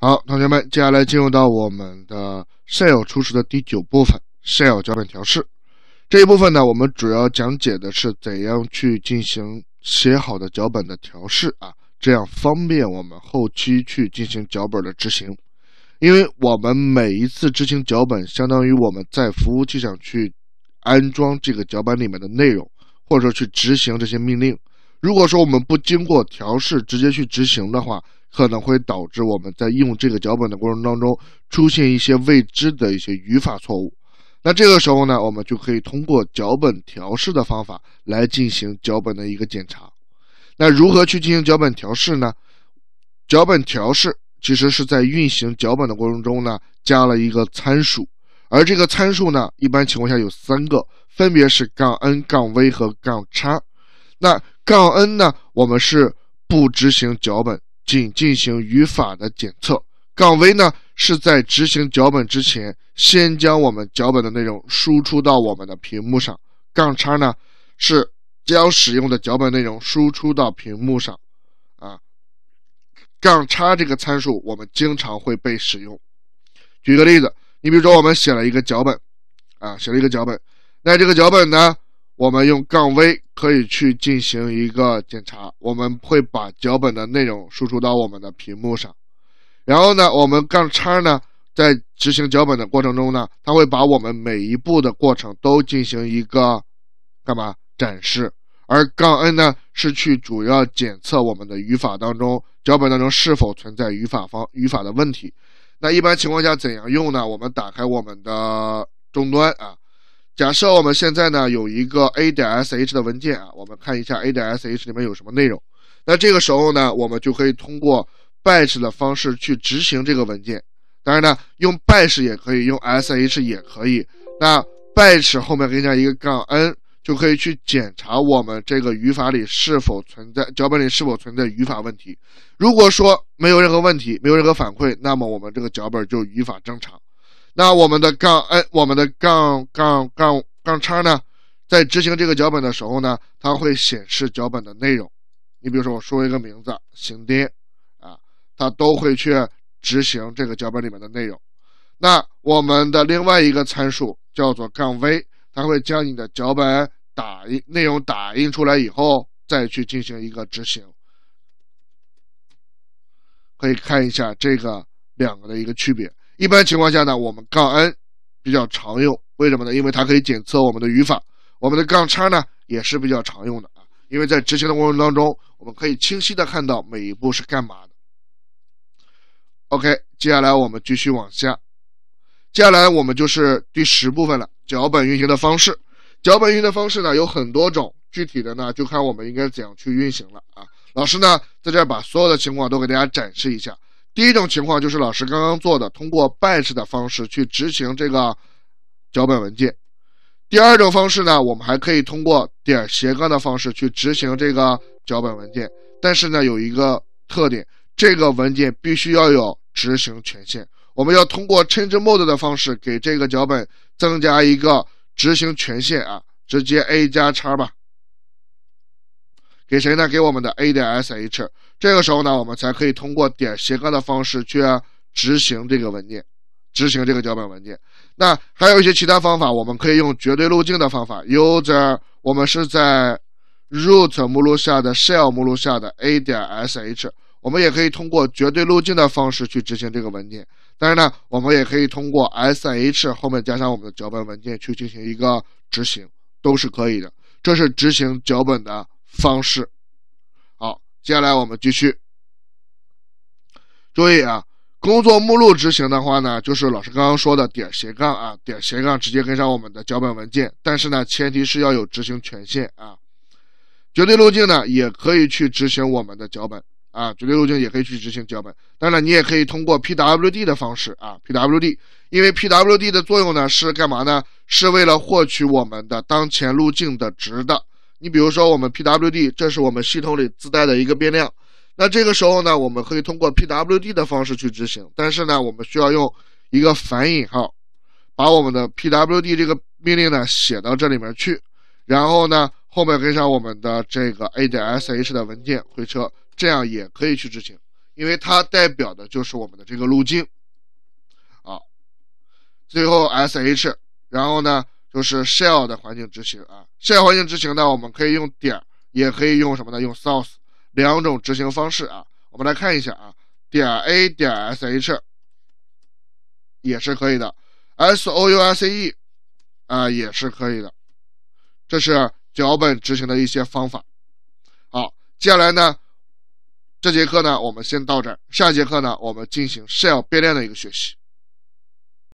好，同学们，接下来进入到我们的 Shell 初始的第九部分 Shell 脚本调试这一部分呢，我们主要讲解的是怎样去进行写好的脚本的调试啊，这样方便我们后期去进行脚本的执行。因为我们每一次执行脚本，相当于我们在服务器上去安装这个脚本里面的内容，或者说去执行这些命令。如果说我们不经过调试直接去执行的话，可能会导致我们在用这个脚本的过程当中出现一些未知的一些语法错误。那这个时候呢，我们就可以通过脚本调试的方法来进行脚本的一个检查。那如何去进行脚本调试呢？脚本调试其实是在运行脚本的过程中呢，加了一个参数，而这个参数呢，一般情况下有三个，分别是杠 n、杠 v 和杠 x。那杠 n 呢，我们是不执行脚本。仅进行语法的检测。杠 V 呢是在执行脚本之前，先将我们脚本的内容输出到我们的屏幕上。杠叉呢是将使用的脚本内容输出到屏幕上。啊，杠叉这个参数我们经常会被使用。举个例子，你比如说我们写了一个脚本，啊，写了一个脚本，那这个脚本呢？我们用杠 v 可以去进行一个检查，我们会把脚本的内容输出到我们的屏幕上，然后呢，我们杠叉呢在执行脚本的过程中呢，它会把我们每一步的过程都进行一个干嘛展示，而杠 n 呢是去主要检测我们的语法当中脚本当中是否存在语法方语法的问题。那一般情况下怎样用呢？我们打开我们的终端啊。假设我们现在呢有一个 a.sh 点的文件啊，我们看一下 a.sh 点里面有什么内容。那这个时候呢，我们就可以通过 b a c h 的方式去执行这个文件。当然呢，用 b a c h 也可以，用 sh 也可以。那 b a c h 后面跟加一个杠 n，就可以去检查我们这个语法里是否存在脚本里是否存在语法问题。如果说没有任何问题，没有任何反馈，那么我们这个脚本就语法正常。那我们的杠哎，我们的杠杠杠杠叉呢，在执行这个脚本的时候呢，它会显示脚本的内容。你比如说我说一个名字，行爹啊，它都会去执行这个脚本里面的内容。那我们的另外一个参数叫做杠 v，它会将你的脚本打印内容打印出来以后，再去进行一个执行。可以看一下这个两个的一个区别。一般情况下呢，我们杠 n 比较常用，为什么呢？因为它可以检测我们的语法。我们的杠叉呢，也是比较常用的啊，因为在执行的过程当中，我们可以清晰的看到每一步是干嘛的。OK，接下来我们继续往下，接下来我们就是第十部分了，脚本运行的方式。脚本运行的方式呢有很多种，具体的呢就看我们应该怎样去运行了啊。老师呢在这把所有的情况都给大家展示一下。第一种情况就是老师刚刚做的，通过 batch 的方式去执行这个脚本文件。第二种方式呢，我们还可以通过点斜杠的方式去执行这个脚本文件。但是呢，有一个特点，这个文件必须要有执行权限。我们要通过 change mode 的方式给这个脚本增加一个执行权限啊，直接 A 加叉吧。给谁呢？给我们的 a 点 sh，这个时候呢，我们才可以通过点斜杠的方式去执行这个文件，执行这个脚本文件。那还有一些其他方法，我们可以用绝对路径的方法，user 我们是在 root 目录下的 shell 目录下的 a 点 sh，我们也可以通过绝对路径的方式去执行这个文件。当然呢，我们也可以通过 sh 后面加上我们的脚本文件去进行一个执行，都是可以的。这是执行脚本的。方式，好，接下来我们继续。注意啊，工作目录执行的话呢，就是老师刚刚说的点斜杠啊，点斜杠直接跟上我们的脚本文件，但是呢，前提是要有执行权限啊。绝对路径呢，也可以去执行我们的脚本啊，绝对路径也可以去执行脚本。当然，你也可以通过 PWD 的方式啊，PWD，因为 PWD 的作用呢是干嘛呢？是为了获取我们的当前路径的值的。你比如说，我们 PWD，这是我们系统里自带的一个变量。那这个时候呢，我们可以通过 PWD 的方式去执行。但是呢，我们需要用一个反引号，把我们的 PWD 这个命令呢写到这里面去。然后呢，后面跟上我们的这个 a.sh 的文件，回车，这样也可以去执行，因为它代表的就是我们的这个路径啊。最后 sh，然后呢？就是 shell 的环境执行啊，shell 环境执行呢，我们可以用点儿，也可以用什么呢？用 source 两种执行方式啊。我们来看一下啊，点 a 点 sh 也是可以的，source 啊也是可以的。这是脚本执行的一些方法。好，接下来呢，这节课呢我们先到这儿，下节课呢我们进行 shell 变量的一个学习。